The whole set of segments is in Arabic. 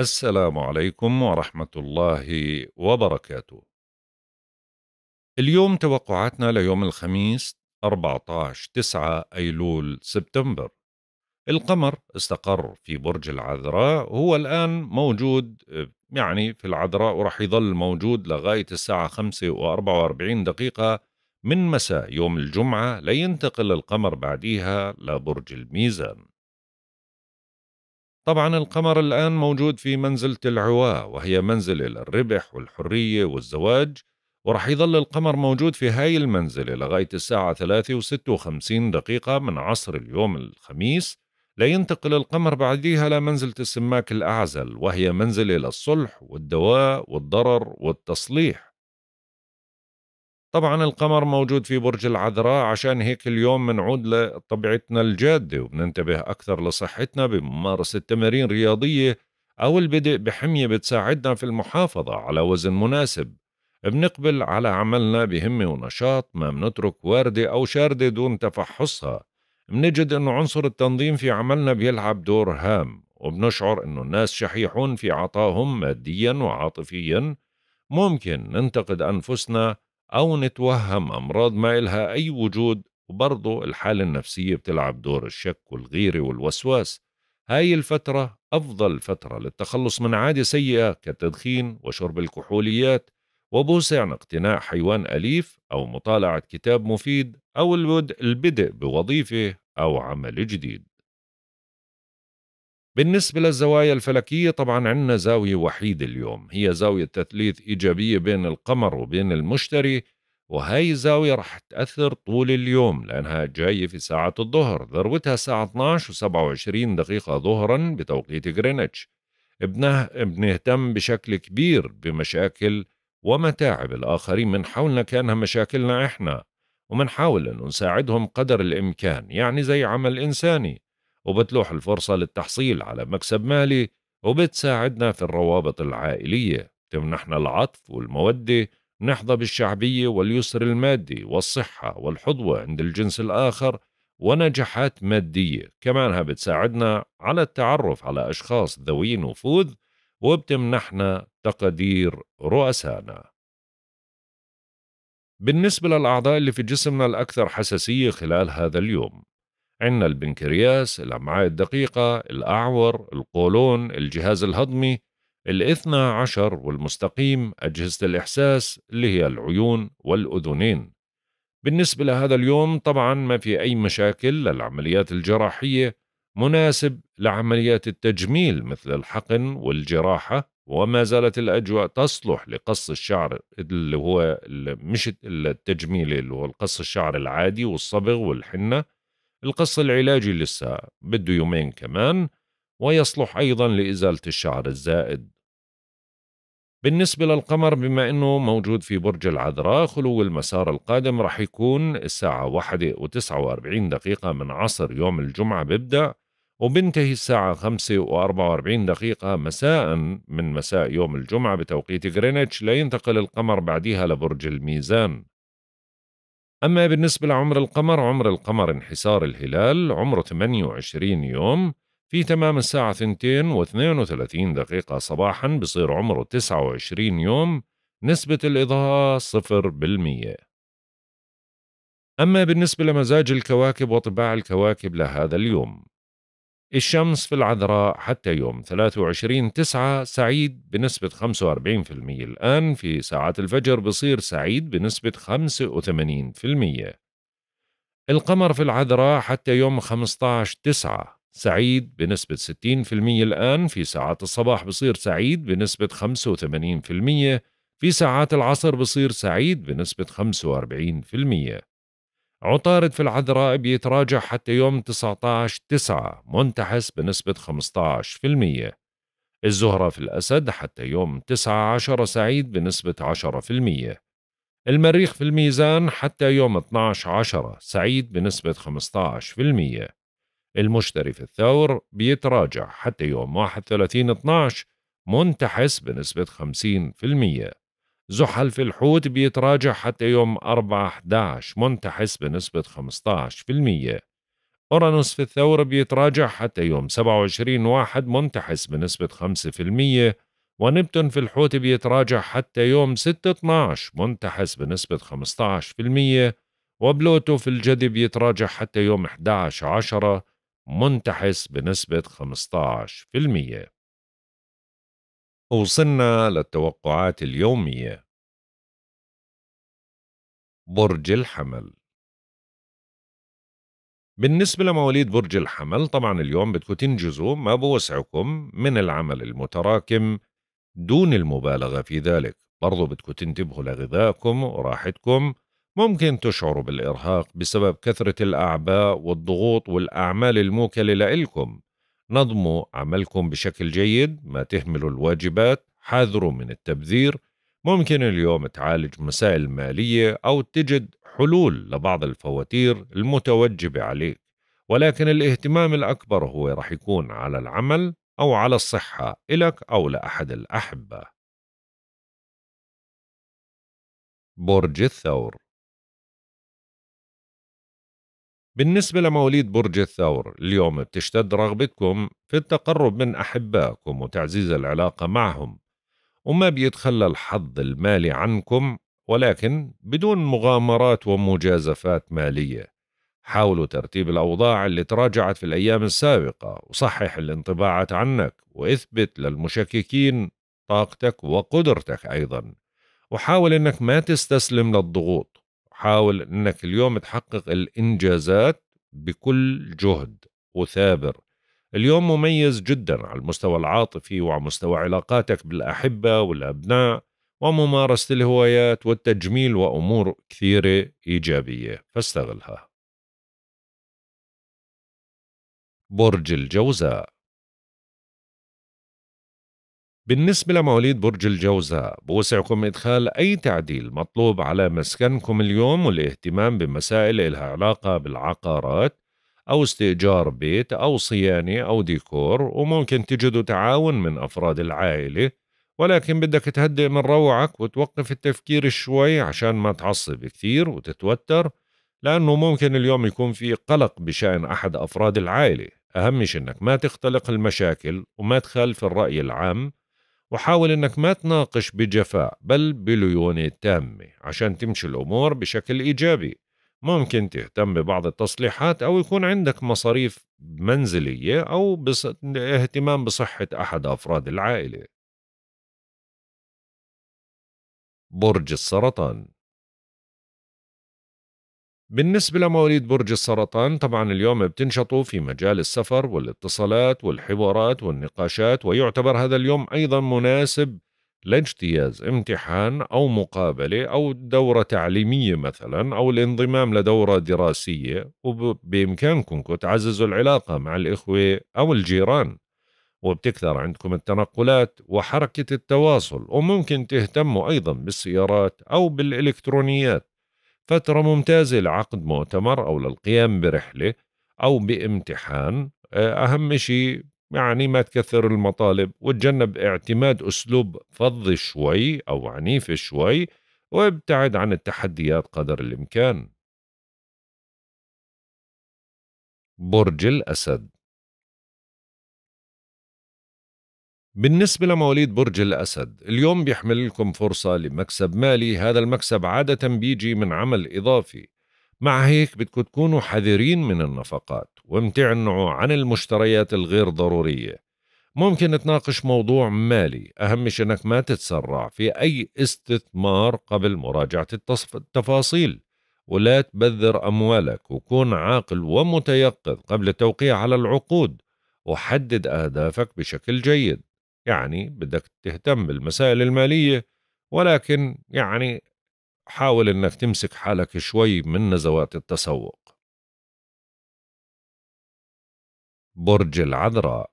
السلام عليكم ورحمة الله وبركاته. اليوم توقعاتنا ليوم الخميس 14 9 أيلول سبتمبر. القمر استقر في برج العذراء هو الآن موجود يعني في العذراء وراح يظل موجود لغاية الساعة 5 و44 دقيقة من مساء يوم الجمعة لينتقل القمر بعديها لبرج الميزان. طبعا القمر الآن موجود في منزلة العواء وهي منزلة للربح والحرية والزواج ورح يظل القمر موجود في هاي المنزلة لغاية الساعة 3 و 56 دقيقة من عصر اليوم الخميس لينتقل القمر بعديها لمنزلة السماك الأعزل وهي منزلة للصلح والدواء والضرر والتصليح طبعا القمر موجود في برج العذراء عشان هيك اليوم بنعود لطبيعتنا الجادة وبننتبه أكثر لصحتنا بممارسة تمارين رياضية أو البدء بحمية بتساعدنا في المحافظة على وزن مناسب بنقبل على عملنا بهمة ونشاط ما بنترك واردة أو شاردة دون تفحصها بنجد أنه عنصر التنظيم في عملنا بيلعب دور هام وبنشعر أنه الناس شحيحون في عطائهم ماديا وعاطفيا ممكن ننتقد أنفسنا أو نتوهم أمراض ما إلها أي وجود وبرضه الحالة النفسية بتلعب دور الشك والغيرة والوسواس هاي الفترة أفضل فترة للتخلص من عادة سيئة كالتدخين وشرب الكحوليات وبوسع عن اقتناء حيوان أليف أو مطالعة كتاب مفيد أو البدء بوظيفة أو عمل جديد بالنسبة للزوايا الفلكية طبعا عندنا زاوية وحيدة اليوم هي زاوية تثليث إيجابية بين القمر وبين المشتري وهي الزاوية رح تأثر طول اليوم لأنها جاية في ساعة الظهر ذروتها الساعة 12 و27 دقيقة ظهرا بتوقيت غرينتش بنه... بنهتم بشكل كبير بمشاكل ومتاعب الآخرين من حولنا كأنها مشاكلنا إحنا ومنحاول أن نساعدهم قدر الإمكان يعني زي عمل إنساني وبتلوح الفرصة للتحصيل على مكسب مالي وبتساعدنا في الروابط العائلية تمنحنا العطف والمودة نحظى بالشعبية واليسر المادي والصحة والحظوة عند الجنس الآخر ونجاحات مادية كمانها بتساعدنا على التعرف على أشخاص ذوي نفوذ وبتمنحنا تقدير رؤسانا بالنسبة للأعضاء اللي في جسمنا الأكثر حساسية خلال هذا اليوم عندنا البنكرياس الأمعاء الدقيقة الأعور القولون الجهاز الهضمي الاثنى عشر والمستقيم أجهزة الإحساس اللي هي العيون والأذنين بالنسبة لهذا اليوم طبعا ما في أي مشاكل للعمليات الجراحية مناسب لعمليات التجميل مثل الحقن والجراحة وما زالت الأجواء تصلح لقص الشعر اللي هو مش التجميل اللي هو القص الشعر العادي والصبغ والحنة القص العلاجي لسه بده يومين كمان ويصلح أيضا لإزالة الشعر الزائد بالنسبة للقمر بما أنه موجود في برج العذراء خلو المسار القادم رح يكون الساعة واحدة وتسعة واربعين دقيقة من عصر يوم الجمعة بيبدأ وبنتهي الساعة 5 و44 دقيقة مساء من مساء يوم الجمعة بتوقيت غرينتش لينتقل القمر بعدها لبرج الميزان أما بالنسبة لعمر القمر عمر القمر انحسار الهلال عمره 28 يوم في تمام الساعة 2 و 32 دقيقة صباحا بصير عمره 29 يوم نسبة الإضاءة 0% أما بالنسبة لمزاج الكواكب وطباع الكواكب لهذا اليوم الشمس في العذراء حتى يوم 23 تسعة سعيد بنسبة 45% الآن في ساعات الفجر بصير سعيد بنسبة 85% القمر في العذراء حتى يوم 15 تسعة سعيد بنسبة 60% الآن في ساعات الصباح بصير سعيد بنسبة 85% في ساعات العصر بصير سعيد بنسبة 45% عطارد في العذراء بيتراجع حتى يوم 19 9 منتحس بنسبة 15% الزهرة في الأسد حتى يوم 19 سعيد بنسبة 10% المريخ في الميزان حتى يوم 12 10 سعيد بنسبة 15% المشتري في الثور بيتراجع حتى يوم 31 12 منتحس بنسبة 50% زحل في الحوت بيتراجع حتى يوم 4/11 منتحس بنسبة 15% أورانوس في الثور بيتراجع حتى يوم 27 1 منتحس بنسبة 5% ونبتون في الحوت بيتراجع حتى يوم 6 12 منتحس بنسبة 15% وبلوتو في الجدي بيتراجع حتى يوم 11 10 منتحس بنسبة 15% وصلنا للتوقعات اليومية برج الحمل بالنسبة لمواليد برج الحمل طبعا اليوم بدكم تنجزوا ما بوسعكم من العمل المتراكم دون المبالغة في ذلك برضو بدكم تنتبهوا لغذائكم وراحتكم ممكن تشعروا بالإرهاق بسبب كثرة الأعباء والضغوط والأعمال الموكلة لإلكم نظموا عملكم بشكل جيد ما تهملوا الواجبات حاذروا من التبذير ممكن اليوم تعالج مسائل مالية أو تجد حلول لبعض الفواتير المتوجبة عليك ولكن الاهتمام الأكبر هو رح يكون على العمل أو على الصحة إلك أو لأحد الأحبة برج الثور بالنسبة لمواليد برج الثور اليوم بتشتد رغبتكم في التقرب من أحبائكم وتعزيز العلاقة معهم وما بيتخلى الحظ المالي عنكم ولكن بدون مغامرات ومجازفات مالية حاولوا ترتيب الأوضاع اللي تراجعت في الأيام السابقة وصحح الانطباعات عنك واثبت للمشككين طاقتك وقدرتك أيضا وحاول أنك ما تستسلم للضغوط حاول انك اليوم تحقق الانجازات بكل جهد وثابر اليوم مميز جدا على المستوى العاطفي وعلى مستوى علاقاتك بالاحبه والابناء وممارسه الهوايات والتجميل وامور كثيره ايجابيه فاستغلها برج الجوزاء بالنسبة لمواليد برج الجوزاء بوسعكم إدخال أي تعديل مطلوب على مسكنكم اليوم والاهتمام بمسائل إلها علاقة بالعقارات أو استئجار بيت أو صيانة أو ديكور وممكن تجدوا تعاون من أفراد العائلة ولكن بدك تهدئ من روعك وتوقف التفكير شوي عشان ما تعصب كثير وتتوتر لأنه ممكن اليوم يكون في قلق بشأن أحد أفراد العائلة أهم شيء إنك ما تختلق المشاكل وما تخالف الرأي العام وحاول انك ما تناقش بجفاء بل بليونة تامة عشان تمشي الامور بشكل ايجابي ممكن تهتم ببعض التصليحات او يكون عندك مصاريف منزلية او بص... اهتمام بصحة احد افراد العائلة برج السرطان بالنسبة لمواليد برج السرطان طبعا اليوم بتنشطوا في مجال السفر والاتصالات والحوارات والنقاشات ويعتبر هذا اليوم أيضا مناسب لاجتياز امتحان أو مقابلة أو دورة تعليمية مثلا أو الانضمام لدورة دراسية وبإمكانكم تعززوا العلاقة مع الإخوة أو الجيران وبتكثر عندكم التنقلات وحركة التواصل وممكن تهتموا أيضا بالسيارات أو بالإلكترونيات فترة ممتازة لعقد مؤتمر أو للقيام برحلة أو بامتحان آه، أهم شيء يعني ما تكثر المطالب وتجنب اعتماد أسلوب فظ شوي أو عنيف شوي وابتعد عن التحديات قدر الإمكان برج الأسد بالنسبة لمواليد برج الأسد اليوم بيحمل لكم فرصة لمكسب مالي هذا المكسب عادة بيجي من عمل إضافي مع هيك بدكم تكونوا حذرين من النفقات وامتعنوا عن المشتريات الغير ضرورية ممكن تناقش موضوع مالي أهم شيء أنك ما تتسرع في أي استثمار قبل مراجعة التفاصيل ولا تبذر أموالك وكون عاقل ومتيقظ قبل التوقيع على العقود وحدد أهدافك بشكل جيد يعني بدك تهتم بالمسائل المالية ولكن يعني حاول انك تمسك حالك شوي من نزوات التسوق برج العذراء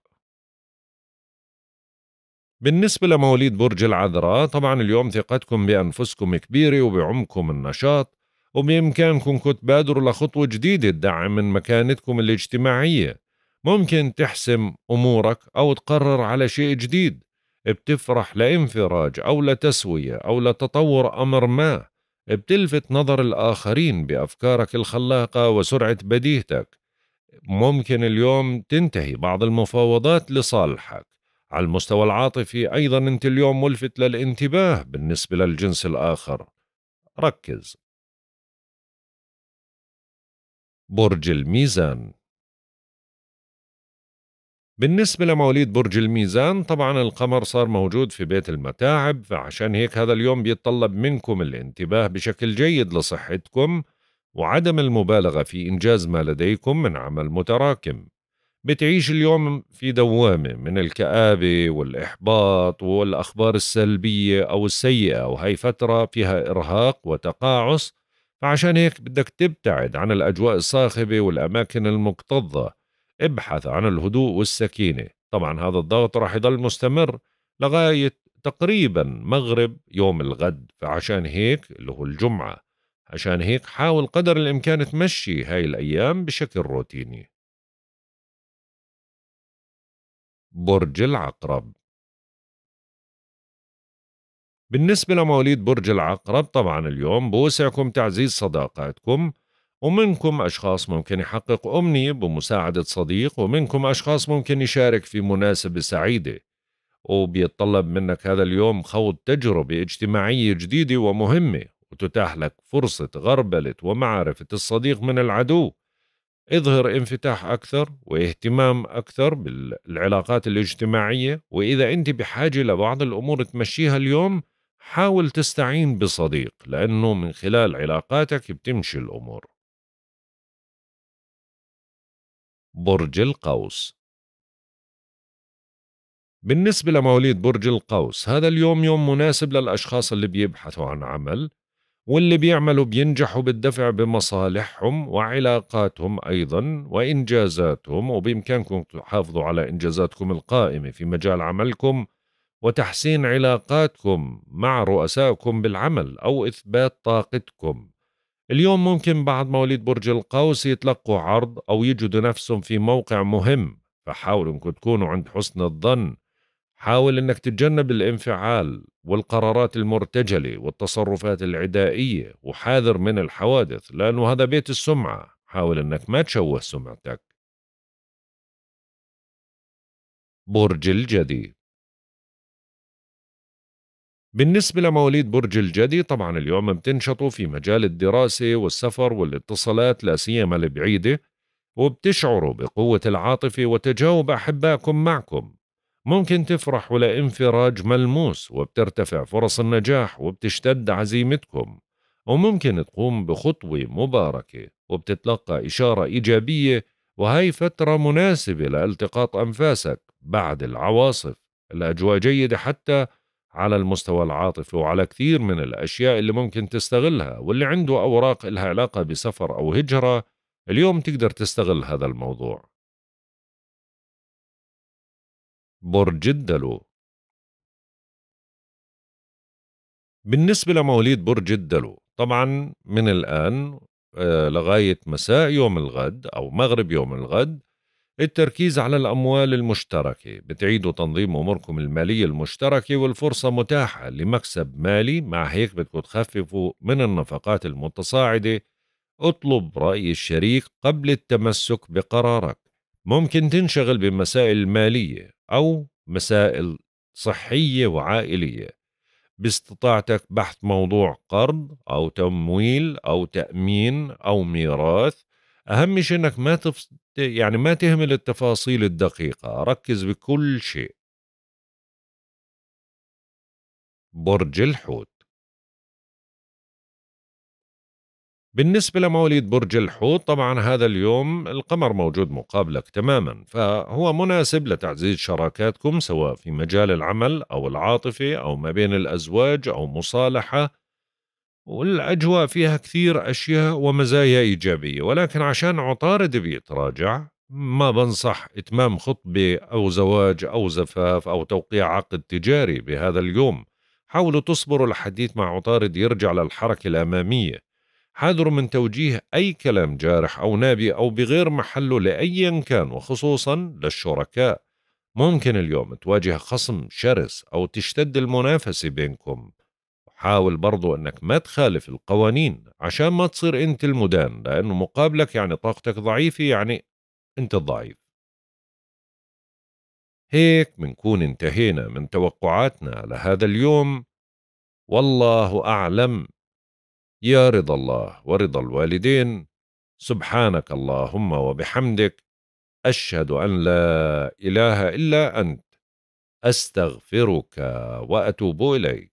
بالنسبة لمواليد برج العذراء طبعا اليوم ثقتكم بأنفسكم كبيرة وبعمكم النشاط وبإمكانكم كنت بادروا لخطوة جديدة تدعم من مكانتكم الاجتماعية ممكن تحسم أمورك أو تقرر على شيء جديد بتفرح لانفراج أو لتسوية أو لتطور أمر ما بتلفت نظر الآخرين بأفكارك الخلاقة وسرعة بديهتك ممكن اليوم تنتهي بعض المفاوضات لصالحك على المستوى العاطفي أيضا أنت اليوم ملفت للانتباه بالنسبة للجنس الآخر ركز برج الميزان بالنسبة لمواليد برج الميزان طبعا القمر صار موجود في بيت المتاعب فعشان هيك هذا اليوم بيتطلب منكم الانتباه بشكل جيد لصحتكم وعدم المبالغة في إنجاز ما لديكم من عمل متراكم بتعيش اليوم في دوامة من الكآبة والإحباط والأخبار السلبية أو السيئة وهي فترة فيها إرهاق وتقاعس فعشان هيك بدك تبتعد عن الأجواء الصاخبة والأماكن المكتظة ابحث عن الهدوء والسكينة طبعا هذا الضغط راح يضل مستمر لغاية تقريبا مغرب يوم الغد فعشان هيك اللي هو الجمعة عشان هيك حاول قدر الإمكان تمشي هاي الأيام بشكل روتيني برج العقرب بالنسبة لمواليد برج العقرب طبعا اليوم بوسعكم تعزيز صداقاتكم ومنكم أشخاص ممكن يحقق أمنية بمساعدة صديق ومنكم أشخاص ممكن يشارك في مناسبة سعيدة وبيتطلب منك هذا اليوم خوض تجربة اجتماعية جديدة ومهمة وتتاح لك فرصة غربلة ومعرفة الصديق من العدو اظهر انفتاح أكثر واهتمام أكثر بالعلاقات الاجتماعية وإذا أنت بحاجة لبعض الأمور تمشيها اليوم حاول تستعين بصديق لأنه من خلال علاقاتك بتمشي الأمور برج القوس بالنسبة لمواليد برج القوس هذا اليوم يوم مناسب للأشخاص اللي بيبحثوا عن عمل واللي بيعملوا بينجحوا بالدفع بمصالحهم وعلاقاتهم أيضا وإنجازاتهم وبإمكانكم تحافظوا على إنجازاتكم القائمة في مجال عملكم وتحسين علاقاتكم مع رؤسائكم بالعمل أو إثبات طاقتكم اليوم ممكن بعد مواليد برج القوس يتلقوا عرض أو يجدوا نفسهم في موقع مهم فحاولوا أنكم تكونوا عند حسن الظن حاول أنك تتجنب الانفعال والقرارات المرتجلة والتصرفات العدائية وحاذر من الحوادث لأنه هذا بيت السمعة حاول أنك ما تشوه سمعتك برج الجدي بالنسبة لمواليد برج الجدي طبعا اليوم بتنشطوا في مجال الدراسة والسفر والاتصالات لا سيما البعيدة وبتشعروا بقوة العاطفة وتجاوب أحبائكم معكم ممكن تفرحوا لانفراج ملموس وبترتفع فرص النجاح وبتشتد عزيمتكم وممكن تقوم بخطوة مباركة وبتتلقى إشارة إيجابية وهي فترة مناسبة لالتقاط أنفاسك بعد العواصف الأجواء جيدة حتى على المستوى العاطفي وعلى كثير من الأشياء اللي ممكن تستغلها واللي عنده أوراق إلها علاقة بسفر أو هجرة اليوم تقدر تستغل هذا الموضوع برج الدلو بالنسبة لمواليد برج الدلو طبعا من الآن آه، لغاية مساء يوم الغد أو مغرب يوم الغد التركيز على الأموال المشتركة بتعيدوا تنظيم أموركم المالية المشتركة والفرصة متاحة لمكسب مالي مع هيك بدكم تخففوا من النفقات المتصاعدة اطلب رأي الشريك قبل التمسك بقرارك ممكن تنشغل بمسائل مالية أو مسائل صحية وعائلية باستطاعتك بحث موضوع قرض أو تمويل أو تأمين أو ميراث اهم شيء انك ما تف... يعني ما تهمل التفاصيل الدقيقه ركز بكل شيء برج الحوت بالنسبة لمواليد برج الحوت طبعا هذا اليوم القمر موجود مقابلك تماما فهو مناسب لتعزيز شراكاتكم سواء في مجال العمل أو العاطفة أو ما بين الأزواج أو مصالحة والاجواء فيها كثير اشياء ومزايا ايجابيه ولكن عشان عطارد بيتراجع ما بنصح اتمام خطبه او زواج او زفاف او توقيع عقد تجاري بهذا اليوم حاولوا تصبروا الحديث مع عطارد يرجع للحركه الاماميه حاذروا من توجيه اي كلام جارح او نابي او بغير محله لايا كان وخصوصا للشركاء ممكن اليوم تواجه خصم شرس او تشتد المنافسه بينكم حاول برضو انك ما تخالف القوانين عشان ما تصير انت المدان لانه مقابلك يعني طاقتك ضعيفة يعني انت الضعيف هيك منكون انتهينا من توقعاتنا لهذا اليوم والله أعلم يا رضا الله ورضا الوالدين سبحانك اللهم وبحمدك أشهد أن لا إله إلا أنت أستغفرك وأتوب إليك